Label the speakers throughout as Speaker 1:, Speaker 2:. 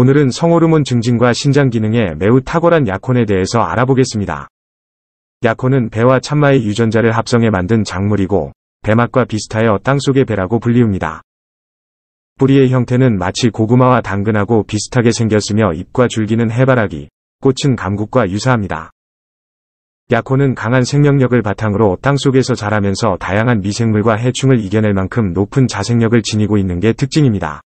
Speaker 1: 오늘은 성호르몬 증진과 신장 기능에 매우 탁월한 약혼에 대해서 알아보겠습니다. 약혼은 배와 참마의 유전자를 합성해 만든 작물이고 배막과 비슷하여 땅속의 배라고 불리웁니다. 뿌리의 형태는 마치 고구마와 당근하고 비슷하게 생겼으며 잎과 줄기는 해바라기, 꽃은 감국과 유사합니다. 약혼은 강한 생명력을 바탕으로 땅속에서 자라면서 다양한 미생물과 해충을 이겨낼 만큼 높은 자생력을 지니고 있는 게 특징입니다.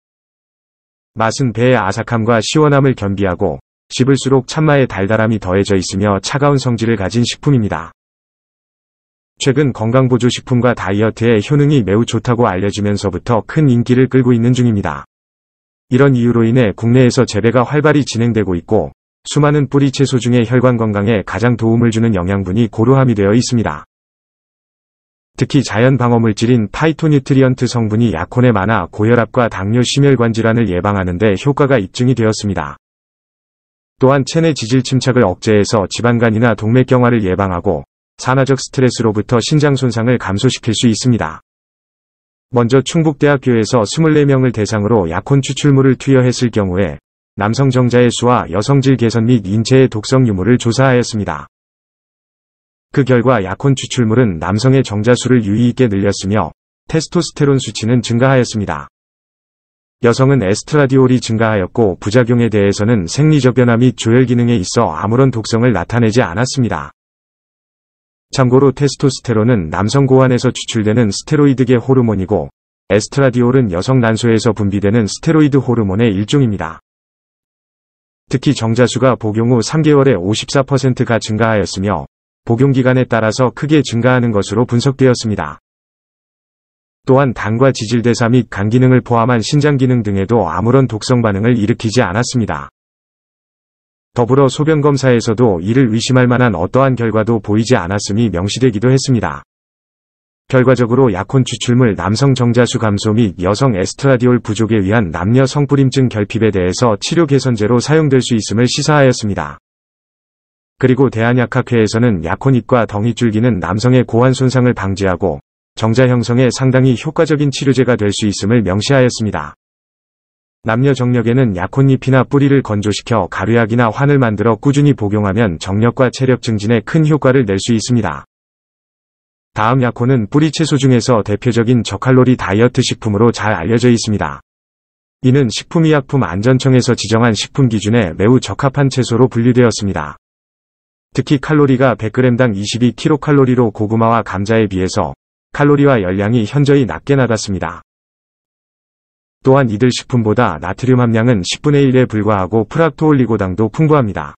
Speaker 1: 맛은 배의 아삭함과 시원함을 겸비하고 씹을수록 참마의 달달함이 더해져 있으며 차가운 성질을 가진 식품입니다. 최근 건강보조식품과 다이어트에 효능이 매우 좋다고 알려지면서부터 큰 인기를 끌고 있는 중입니다. 이런 이유로 인해 국내에서 재배가 활발히 진행되고 있고 수많은 뿌리채소 중에 혈관 건강에 가장 도움을 주는 영양분이 고루함이 되어 있습니다. 특히 자연 방어물질인 파이토뉴트리언트 성분이 약혼에 많아 고혈압과 당뇨 심혈관 질환을 예방하는 데 효과가 입증이 되었습니다. 또한 체내 지질 침착을 억제해서 지방간이나 동맥경화를 예방하고 산화적 스트레스로부터 신장 손상을 감소시킬 수 있습니다. 먼저 충북대학교에서 24명을 대상으로 약혼 추출물을 투여했을 경우에 남성 정자의 수와 여성질 개선 및 인체의 독성 유무를 조사하였습니다. 그 결과 약혼 추출물은 남성의 정자수를 유의있게 늘렸으며 테스토스테론 수치는 증가하였습니다. 여성은 에스트라디올이 증가하였고 부작용에 대해서는 생리적 변화 및 조혈 기능에 있어 아무런 독성을 나타내지 않았습니다. 참고로 테스토스테론은 남성 고환에서 추출되는 스테로이드계 호르몬이고 에스트라디올은 여성 난소에서 분비되는 스테로이드 호르몬의 일종입니다. 특히 정자수가 복용 후 3개월에 54%가 증가하였으며 복용기간에 따라서 크게 증가하는 것으로 분석되었습니다. 또한 당과 지질대사 및 간기능을 포함한 신장기능 등에도 아무런 독성 반응을 일으키지 않았습니다. 더불어 소변검사에서도 이를 의심할 만한 어떠한 결과도 보이지 않았음이 명시되기도 했습니다. 결과적으로 약혼 추출물 남성 정자수 감소 및 여성 에스트라디올 부족에 의한 남녀 성불임증 결핍에 대해서 치료 개선제로 사용될 수 있음을 시사하였습니다. 그리고 대한약학회에서는 약혼잎과 덩이줄기는 남성의 고환 손상을 방지하고 정자 형성에 상당히 효과적인 치료제가 될 수 있음을 명시하였습니다. 남녀 정력에는 약혼잎이나 뿌리를 건조시켜 가루약이나 환을 만들어 꾸준히 복용하면 정력과 체력 증진에 큰 효과를 낼 수 있습니다. 다음 약혼은 뿌리 채소 중에서 대표적인 저칼로리 다이어트 식품으로 잘 알려져 있습니다. 이는 식품의약품 안전청에서 지정한 식품 기준에 매우 적합한 채소로 분류되었습니다. 특히 칼로리가 100g당 22kcal로 고구마와 감자에 비해서 칼로리와 열량이 현저히 낮게 나갔습니다. 또한 이들 식품보다 나트륨 함량은 10분의 1에 불과하고 프락토올리고당도 풍부합니다.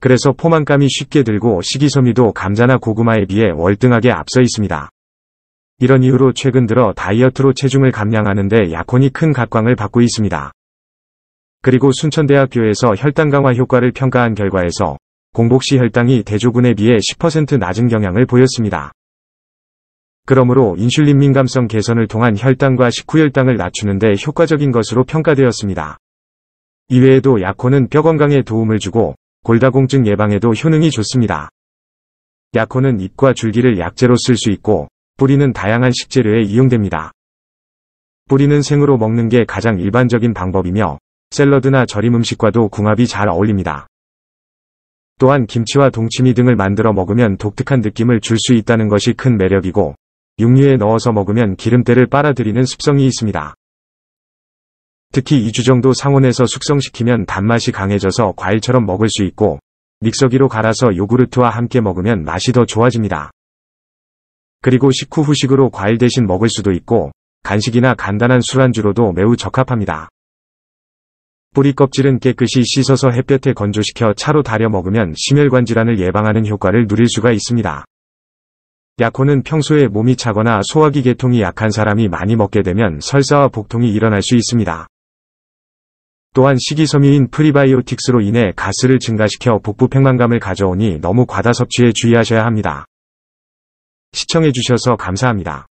Speaker 1: 그래서 포만감이 쉽게 들고 식이섬유도 감자나 고구마에 비해 월등하게 앞서 있습니다. 이런 이유로 최근 들어 다이어트로 체중을 감량하는데 약혼이 큰 각광을 받고 있습니다. 그리고 순천대학교에서 혈당 강화 효과를 평가한 결과에서 공복시 혈당이 대조군에 비해 10% 낮은 경향을 보였습니다. 그러므로 인슐린 민감성 개선을 통한 혈당과 식후혈당을 낮추는 데 효과적인 것으로 평가되었습니다. 이외에도 약호는뼈 건강에 도움을 주고 골다공증 예방에도 효능이 좋습니다. 약호는 잎과 줄기를 약재로 쓸 수 있고 뿌리는 다양한 식재료에 이용됩니다. 뿌리는 생으로 먹는 게 가장 일반적인 방법이며 샐러드나 절임 음식과도 궁합이 잘 어울립니다. 또한 김치와 동치미 등을 만들어 먹으면 독특한 느낌을 줄 수 있다는 것이 큰 매력이고 육류에 넣어서 먹으면 기름때를 빨아들이는 습성이 있습니다. 특히 2주 정도 상온에서 숙성시키면 단맛이 강해져서 과일처럼 먹을 수 있고 믹서기로 갈아서 요구르트와 함께 먹으면 맛이 더 좋아집니다. 그리고 식후 후식으로 과일 대신 먹을 수도 있고 간식이나 간단한 술안주로도 매우 적합합니다. 뿌리 껍질은 깨끗이 씻어서 햇볕에 건조시켜 차로 달여 먹으면 심혈관 질환을 예방하는 효과를 누릴 수가 있습니다. 약호는 평소에 몸이 차거나 소화기 계통이 약한 사람이 많이 먹게 되면 설사와 복통이 일어날 수 있습니다. 또한 식이섬유인 프리바이오틱스로 인해 가스를 증가시켜 복부 팽만감을 가져오니 너무 과다 섭취에 주의하셔야 합니다. 시청해주셔서 감사합니다.